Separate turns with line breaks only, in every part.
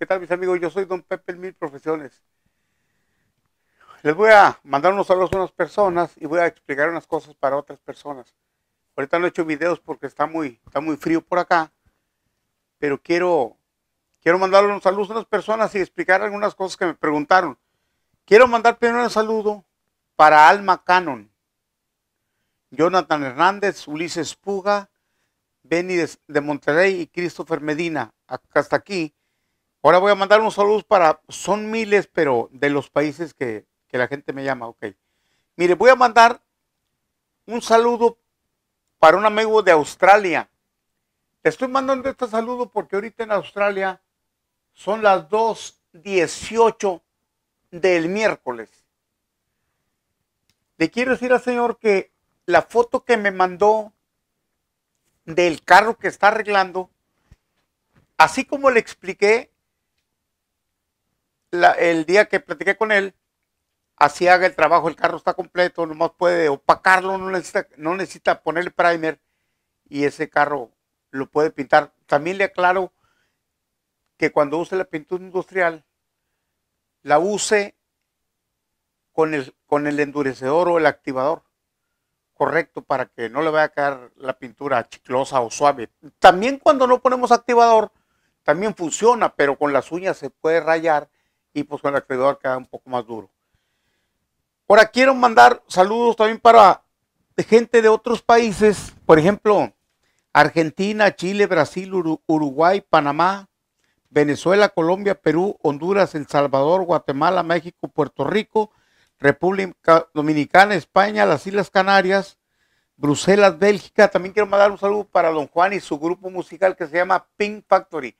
¿Qué tal mis amigos? Yo soy Don Pepe Mil Profesiones. Les voy a mandar unos saludos a unas personas y voy a explicar unas cosas para otras personas. Ahorita no he hecho videos porque está muy, está muy frío por acá, pero quiero, quiero mandar unos saludos a unas personas y explicar algunas cosas que me preguntaron. Quiero mandar primero un saludo para Alma Cannon, Jonathan Hernández, Ulises Puga, Benny de Monterrey y Christopher Medina. Hasta aquí Ahora voy a mandar un saludo para, son miles, pero de los países que, la gente me llama, ok. Mire, voy a mandar un saludo para un amigo de Australia. Le estoy mandando este saludo porque ahorita en Australia son las 2.18 del miércoles. Le quiero decir al señor que la foto que me mandó del carro que está arreglando, así como le expliqué, el día que platiqué con él, así haga el trabajo, el carro está completo, nomás puede opacarlo, no necesita, no necesita ponerle primer y ese carro lo puede pintar. También le aclaro que cuando use la pintura industrial, la use con el, con el endurecedor o el activador correcto para que no le vaya a quedar la pintura chiclosa o suave. También cuando no ponemos activador, también funciona, pero con las uñas se puede rayar y pues con el acreedor queda un poco más duro. Ahora quiero mandar saludos también para gente de otros países, por ejemplo, Argentina, Chile, Brasil, Uruguay, Panamá, Venezuela, Colombia, Perú, Honduras, El Salvador, Guatemala, México, Puerto Rico, República Dominicana, España, las Islas Canarias, Bruselas, Bélgica. También quiero mandar un saludo para don Juan y su grupo musical que se llama Pink Factory.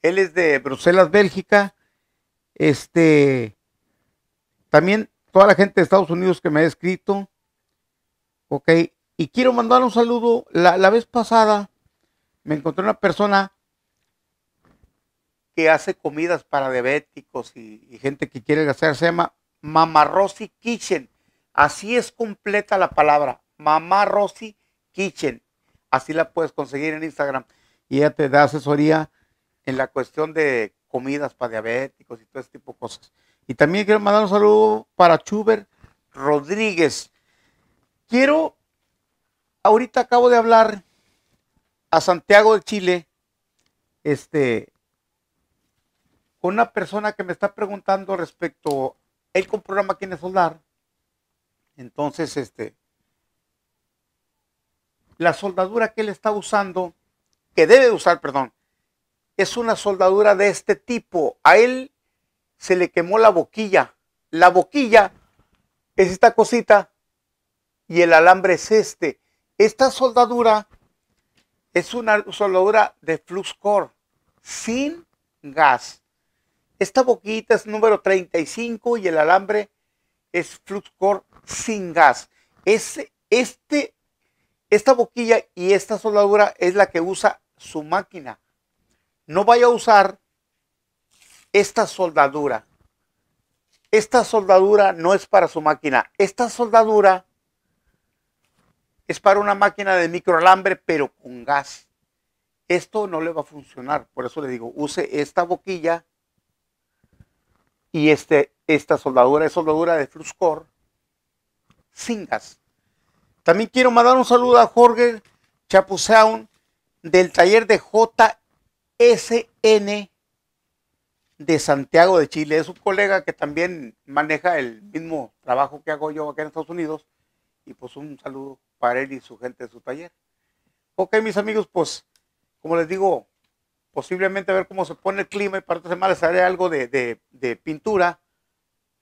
Él es de Bruselas, Bélgica. Este, también toda la gente de Estados Unidos que me ha escrito. Ok, y quiero mandar un saludo. La, vez pasada me encontré una persona que hace comidas para diabéticos y, gente que quiere gastar. Se llama Mamá Rosy Kitchen. Así es completa la palabra. Mamá Rosy Kitchen. Así la puedes conseguir en Instagram. Y ella te da asesoría en la cuestión de comidas para diabéticos y todo ese tipo de cosas. Y también quiero mandar un saludo para Chuber Rodríguez. Quiero, ahorita acabo de hablar a Santiago de Chile, este, con una persona que me está preguntando respecto, él con programa Quién es Soldar. Entonces, este, la soldadura que él está usando, que debe usar, perdón, es una soldadura de este tipo. A él se le quemó la boquilla. La boquilla es esta cosita y el alambre es este. Esta soldadura es una soldadura de flux core sin gas. Esta boquita es número 35 y el alambre es flux core sin gas. este, esta boquilla y esta soldadura es la que usa su máquina no vaya a usar esta soldadura. Esta soldadura no es para su máquina. Esta soldadura es para una máquina de microalambre, pero con gas. Esto no le va a funcionar. Por eso le digo, use esta boquilla y este, esta soldadura es soldadura de Fruscor sin gas. También quiero mandar un saludo a Jorge Chapuzaun del taller de J SN de Santiago de Chile. Es un colega que también maneja el mismo trabajo que hago yo acá en Estados Unidos. Y pues un saludo para él y su gente de su taller. Ok, mis amigos, pues como les digo, posiblemente a ver cómo se pone el clima y para esta semana les haré algo de, de, pintura.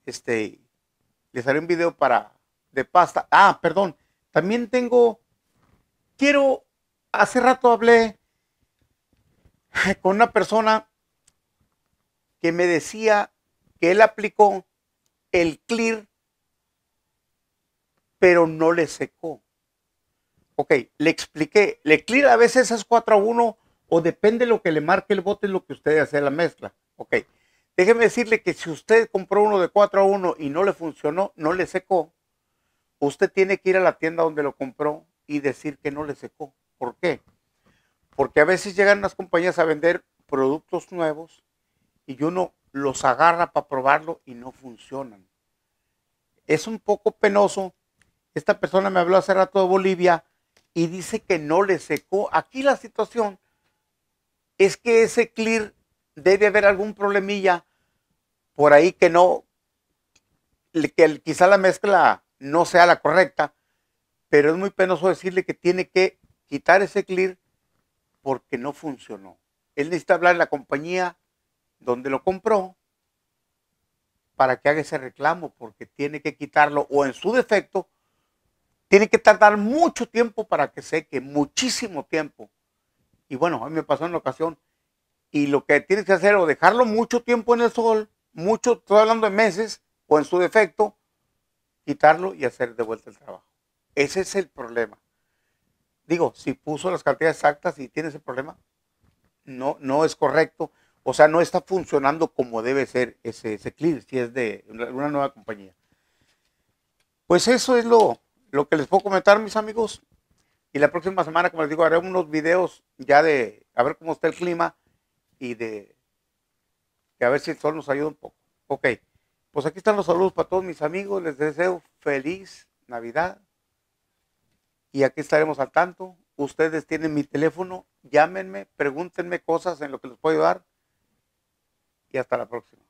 Este, les haré un video para de pasta. Ah, perdón. También tengo, quiero, hace rato hablé con una persona que me decía que él aplicó el clear, pero no le secó. Ok, le expliqué, le clear a veces es 4 a 1 o depende de lo que le marque el bote, lo que usted hace la mezcla. Ok, déjeme decirle que si usted compró uno de 4 a 1 y no le funcionó, no le secó, usted tiene que ir a la tienda donde lo compró y decir que no le secó. ¿Por qué? Porque a veces llegan las compañías a vender productos nuevos y uno los agarra para probarlo y no funcionan. Es un poco penoso. Esta persona me habló hace rato de Bolivia y dice que no le secó. Aquí la situación es que ese clear debe haber algún problemilla por ahí que no, que quizá la mezcla no sea la correcta, pero es muy penoso decirle que tiene que quitar ese clear porque no funcionó. Él necesita hablar a la compañía donde lo compró para que haga ese reclamo, porque tiene que quitarlo o en su defecto, tiene que tardar mucho tiempo para que seque, muchísimo tiempo. Y bueno, a mí me pasó en la ocasión. Y lo que tiene que hacer o dejarlo mucho tiempo en el sol, mucho, estoy hablando de meses, o en su defecto, quitarlo y hacer de vuelta el trabajo. Ese es el problema digo, si puso las cantidades exactas y tiene ese problema, no, no es correcto. O sea, no está funcionando como debe ser ese, ese si es de una nueva compañía. Pues eso es lo, lo que les puedo comentar, mis amigos. Y la próxima semana, como les digo, haré unos videos ya de a ver cómo está el clima y de, de, a ver si el sol nos ayuda un poco. Ok, pues aquí están los saludos para todos mis amigos. Les deseo feliz Navidad, y aquí estaremos al tanto. Ustedes tienen mi teléfono, llámenme, pregúntenme cosas en lo que les puedo ayudar y hasta la próxima.